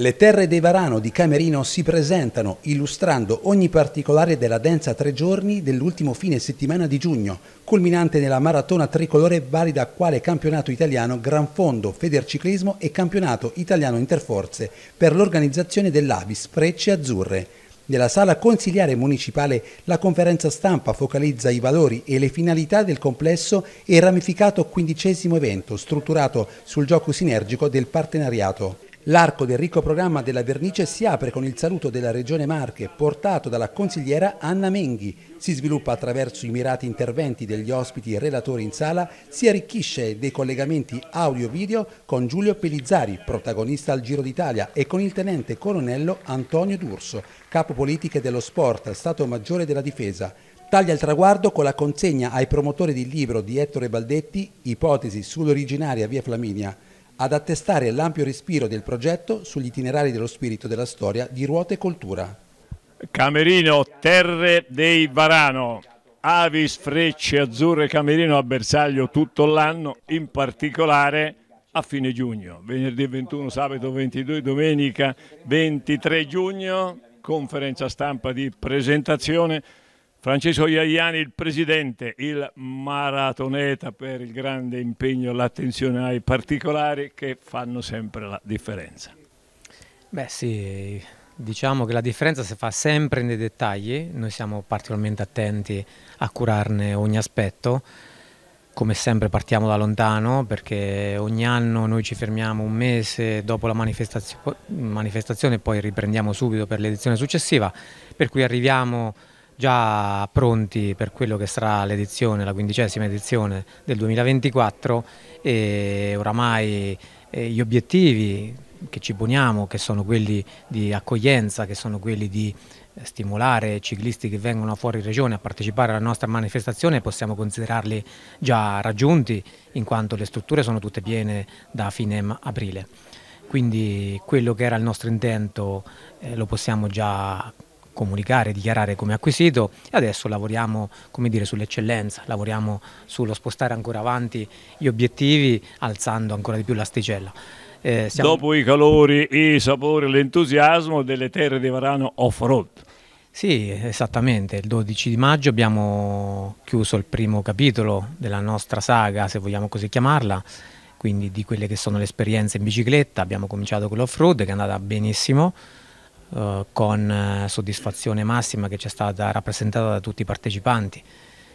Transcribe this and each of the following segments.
Le terre dei Varano di Camerino si presentano illustrando ogni particolare della densa tre giorni dell'ultimo fine settimana di giugno, culminante nella maratona tricolore valida quale campionato italiano Gran Fondo Federciclismo e campionato italiano Interforze per l'organizzazione dell'Avis Frecce Azzurre. Nella sala consigliare municipale la conferenza stampa focalizza i valori e le finalità del complesso e ramificato quindicesimo evento strutturato sul gioco sinergico del partenariato. L'arco del ricco programma della Vernice si apre con il saluto della Regione Marche portato dalla consigliera Anna Menghi. Si sviluppa attraverso i mirati interventi degli ospiti e relatori in sala, si arricchisce dei collegamenti audio-video con Giulio Pellizzari, protagonista al Giro d'Italia, e con il tenente colonnello Antonio D'Urso, capo politiche dello sport, Stato Maggiore della Difesa. Taglia il traguardo con la consegna ai promotori del libro di Ettore Baldetti, Ipotesi sull'originaria via Flaminia ad attestare l'ampio respiro del progetto sugli itinerari dello spirito della storia di ruote e cultura. Camerino, terre dei Varano. Avis, frecce azzurre Camerino a bersaglio tutto l'anno, in particolare a fine giugno, venerdì 21, sabato 22, domenica 23 giugno, conferenza stampa di presentazione Francesco Iaiani, il presidente, il maratoneta per il grande impegno, l'attenzione ai particolari che fanno sempre la differenza. Beh sì, diciamo che la differenza si fa sempre nei dettagli, noi siamo particolarmente attenti a curarne ogni aspetto, come sempre partiamo da lontano perché ogni anno noi ci fermiamo un mese dopo la manifestazio manifestazione e poi riprendiamo subito per l'edizione successiva, per cui arriviamo già pronti per quello che sarà l'edizione, la quindicesima edizione del 2024 e oramai eh, gli obiettivi che ci poniamo, che sono quelli di accoglienza, che sono quelli di eh, stimolare ciclisti che vengono fuori regione a partecipare alla nostra manifestazione possiamo considerarli già raggiunti in quanto le strutture sono tutte piene da fine aprile. Quindi quello che era il nostro intento eh, lo possiamo già comunicare, dichiarare come acquisito e adesso lavoriamo dire, sull'eccellenza, lavoriamo sullo spostare ancora avanti gli obiettivi alzando ancora di più l'asticella. Eh, siamo... Dopo i calori, i sapori, l'entusiasmo delle terre di Varano off-road. Sì, esattamente, il 12 di maggio abbiamo chiuso il primo capitolo della nostra saga, se vogliamo così chiamarla, quindi di quelle che sono le esperienze in bicicletta, abbiamo cominciato con l'off-road che è andata benissimo, eh, con eh, soddisfazione massima che ci è stata rappresentata da tutti i partecipanti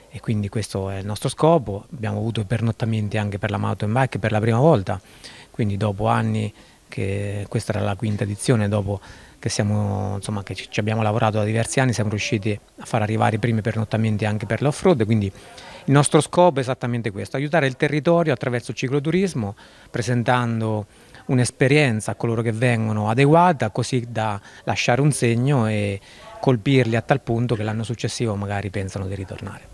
e quindi questo è il nostro scopo. Abbiamo avuto pernottamenti anche per la mountain bike per la prima volta, quindi dopo anni che questa era la quinta edizione, dopo che, siamo, insomma, che ci abbiamo lavorato da diversi anni, siamo riusciti a far arrivare i primi pernottamenti anche per l'off-road, quindi il nostro scopo è esattamente questo, aiutare il territorio attraverso il cicloturismo, presentando un'esperienza a coloro che vengono adeguata così da lasciare un segno e colpirli a tal punto che l'anno successivo magari pensano di ritornare.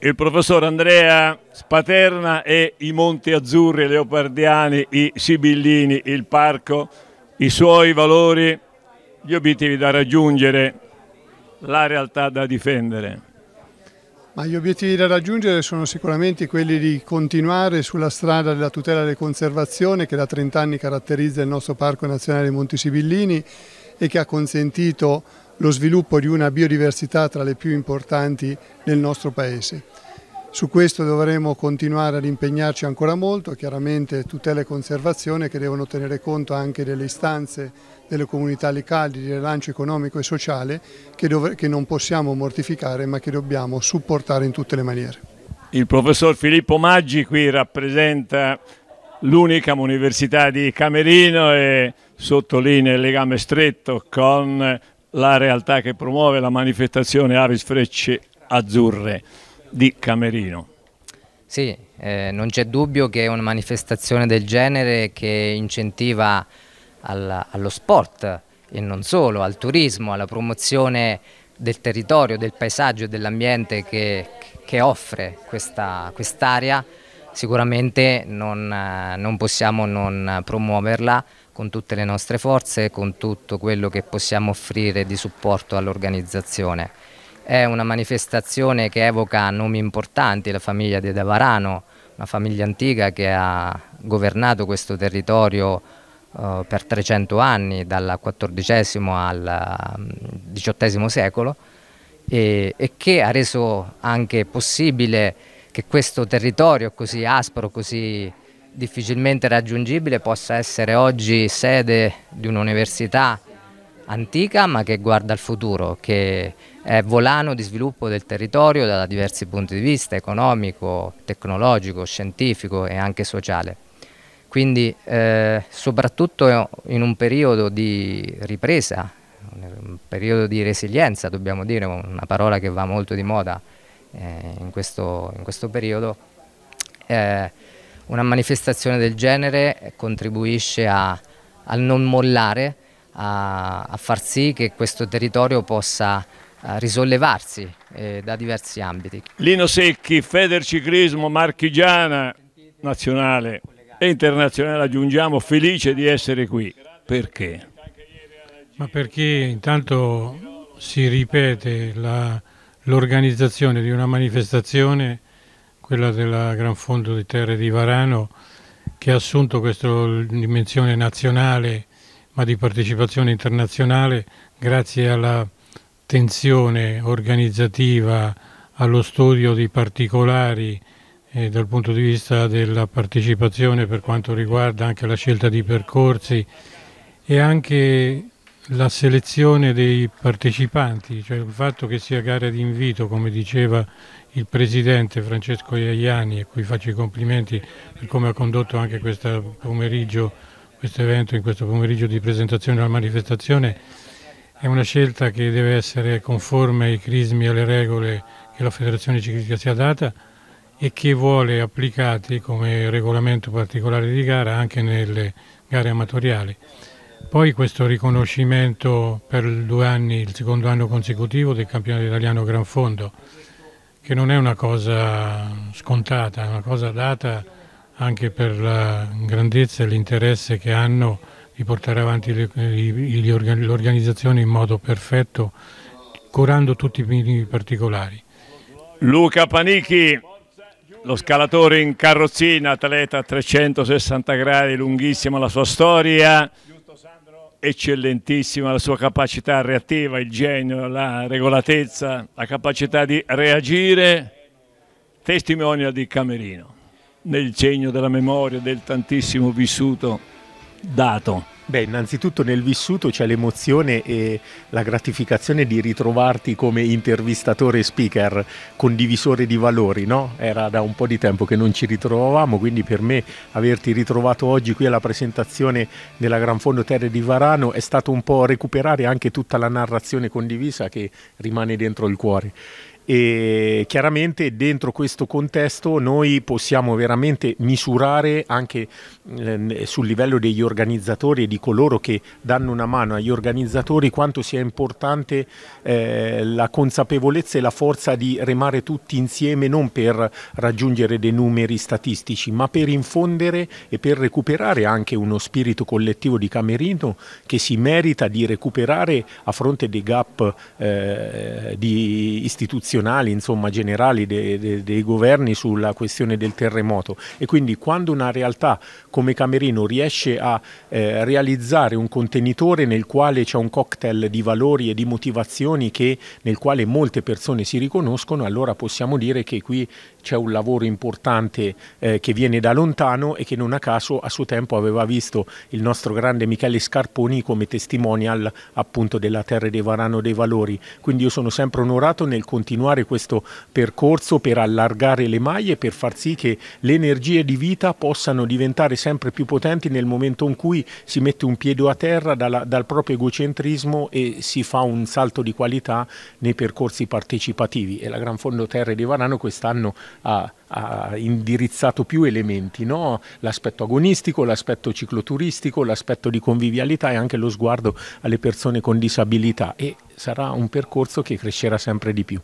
Il professor Andrea Spaterna e i Monti Azzurri, i Leopardiani, i Sibillini, il parco, i suoi valori, gli obiettivi da raggiungere, la realtà da difendere. Ma gli obiettivi da raggiungere sono sicuramente quelli di continuare sulla strada della tutela e conservazione che da 30 anni caratterizza il nostro Parco Nazionale Monti Sibillini e che ha consentito lo sviluppo di una biodiversità tra le più importanti del nostro Paese. Su questo dovremo continuare ad impegnarci ancora molto, chiaramente tutela e conservazione che devono tenere conto anche delle istanze delle comunità locali di rilancio economico e sociale che, che non possiamo mortificare ma che dobbiamo supportare in tutte le maniere. Il professor Filippo Maggi qui rappresenta l'unica università di Camerino e sottolinea il legame stretto con la realtà che promuove la manifestazione Avis Frecce Azzurre di Camerino. Sì, eh, non c'è dubbio che una manifestazione del genere che incentiva al, allo sport e non solo, al turismo, alla promozione del territorio, del paesaggio e dell'ambiente che, che, offre quest'area, quest sicuramente non, eh, non possiamo non promuoverla con tutte le nostre forze, con tutto quello che possiamo offrire di supporto all'organizzazione. È una manifestazione che evoca nomi importanti, la famiglia di Davarano, una famiglia antica che ha governato questo territorio eh, per 300 anni, dal XIV al XVIII mm, secolo, e, e che ha reso anche possibile che questo territorio così aspro, così difficilmente raggiungibile, possa essere oggi sede di un'università antica ma che guarda al futuro, che è volano di sviluppo del territorio da diversi punti di vista, economico, tecnologico, scientifico e anche sociale. Quindi eh, soprattutto in un periodo di ripresa, un periodo di resilienza dobbiamo dire, una parola che va molto di moda eh, in, questo, in, questo, periodo, eh, una manifestazione del genere contribuisce a, a non mollare a, a far sì che questo territorio possa eh, risollevarsi eh, da diversi ambiti. Lino Secchi, Federciclismo Marchigiana nazionale e internazionale, aggiungiamo felice di essere qui. Perché? Ma perché intanto si ripete l'organizzazione di una manifestazione, quella della Gran Fondo di Terre di Varano, che ha assunto questa dimensione nazionale ma di partecipazione internazionale grazie alla tensione organizzativa, allo studio di particolari eh, dal punto di vista della partecipazione per quanto riguarda anche la scelta di percorsi e anche la selezione dei partecipanti, cioè il fatto che sia gara di invito, come diceva il presidente Francesco Iaiani, a cui faccio i complimenti per come ha condotto anche questo pomeriggio questo evento in questo pomeriggio di presentazione della manifestazione è una scelta che deve essere conforme ai crismi e alle regole che la Federazione Ciclistica si è data e che vuole applicati come regolamento particolare di gara anche nelle gare amatoriali. Poi questo riconoscimento per due anni, il secondo anno consecutivo del campionato italiano Gran Fondo, che non è una cosa scontata, è una cosa data anche per la grandezza e l'interesse che hanno di portare avanti l'organizzazione in modo perfetto, curando tutti i minimi particolari. Luca Panichi, lo scalatore in carrozzina, atleta a 360 gradi, lunghissima la sua storia, eccellentissima la sua capacità reattiva, il genio, la regolatezza, la capacità di reagire, testimonia di Camerino nel segno della memoria, del tantissimo vissuto dato? Beh, innanzitutto nel vissuto c'è l'emozione e la gratificazione di ritrovarti come intervistatore e speaker, condivisore di valori, no? Era da un po' di tempo che non ci ritrovavamo, quindi per me averti ritrovato oggi qui alla presentazione della Gran Fondo Terre di Varano è stato un po' recuperare anche tutta la narrazione condivisa che rimane dentro il cuore e chiaramente dentro questo contesto noi possiamo veramente misurare anche eh, sul livello degli organizzatori e di coloro che danno una mano agli organizzatori quanto sia importante eh, la consapevolezza e la forza di remare tutti insieme non per raggiungere dei numeri statistici ma per infondere e per recuperare anche uno spirito collettivo di Camerino che si merita di recuperare a fronte dei gap eh, di istituzioni gestionali, insomma generali de, de, dei governi sulla questione del terremoto e quindi quando una realtà come Camerino riesce a eh, realizzare un contenitore nel quale c'è un cocktail di valori e di motivazioni che, nel quale molte persone si riconoscono, allora possiamo dire che qui c'è un lavoro importante eh, che viene da lontano e che non a caso a suo tempo aveva visto il nostro grande Michele Scarponi come testimonial appunto della Terra dei Varano dei Valori. Quindi io sono sempre onorato nel continuare questo percorso per allargare le maglie, per far sì che le energie di vita possano diventare sempre più potenti nel momento in cui si mette un piede a terra dalla, dal proprio egocentrismo e si fa un salto di qualità nei percorsi partecipativi e la Gran Fondo Terre di Varano quest'anno ha, ha indirizzato più elementi, no? l'aspetto agonistico, l'aspetto cicloturistico, l'aspetto di convivialità e anche lo sguardo alle persone con disabilità e sarà un percorso che crescerà sempre di più.